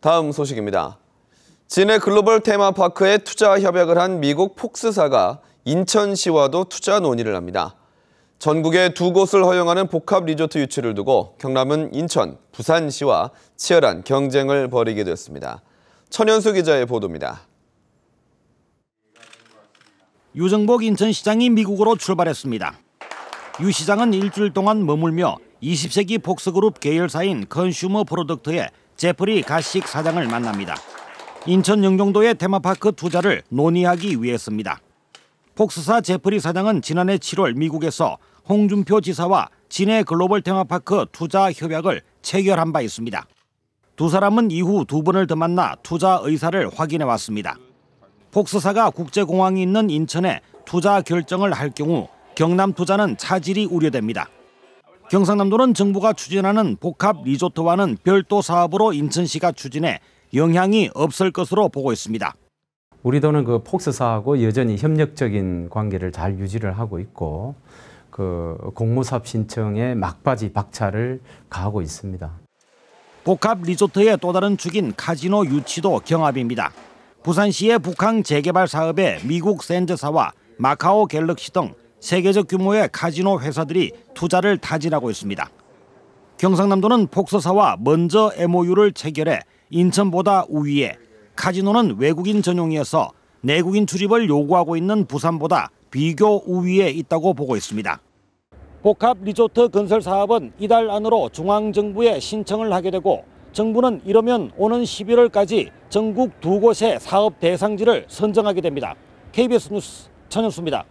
다음 소식입니다. 진해 글로벌 테마파크에 투자 협약을 한 미국 폭스사가 인천시와도 투자 논의를 합니다. 전국에 두 곳을 허용하는 복합 리조트 유치를 두고 경남은 인천, 부산시와 치열한 경쟁을 벌이게 됐습니다. 천현수 기자의 보도입니다. 유정복 인천시장이 미국으로 출발했습니다. 유 시장은 일주일 동안 머물며 20세기 폭스그룹 계열사인 컨슈머 프로덕트에 제프리 가식 사장을 만납니다. 인천 영종도의 테마파크 투자를 논의하기 위해서입니다. 폭스사 제프리 사장은 지난해 7월 미국에서 홍준표 지사와 진해 글로벌 테마파크 투자 협약을 체결한 바 있습니다. 두 사람은 이후 두 번을 더 만나 투자 의사를 확인해 왔습니다. 폭스사가 국제공항이 있는 인천에 투자 결정을 할 경우 경남 투자는 차질이 우려됩니다. 경상남도는 정부가 추진하는 복합 리조트와는 별도 사업으로 인천시가 추진해 영향이 없을 것으로 보고 있습니다. 우리도는 그 폭스사하고 여전히 협력적인 관계를 잘 유지를 하고 있고 그 공모사업 신청에 막바지 박차를 가하고 있습니다. 복합 리조트의 또 다른 축인 카지노 유치도 경합입니다. 부산시의 북항 재개발 사업에 미국 샌드사와 마카오 갤럭시 등 세계적 규모의 카지노 회사들이 투자를 다진하고 있습니다. 경상남도는 복서사와 먼저 MOU를 체결해 인천보다 우위에 카지노는 외국인 전용이어서 내국인 출입을 요구하고 있는 부산보다 비교 우위에 있다고 보고 있습니다. 복합 리조트 건설 사업은 이달 안으로 중앙정부에 신청을 하게 되고 정부는 이러면 오는 11월까지 전국 두 곳의 사업 대상지를 선정하게 됩니다. KBS 뉴스 천현수입니다.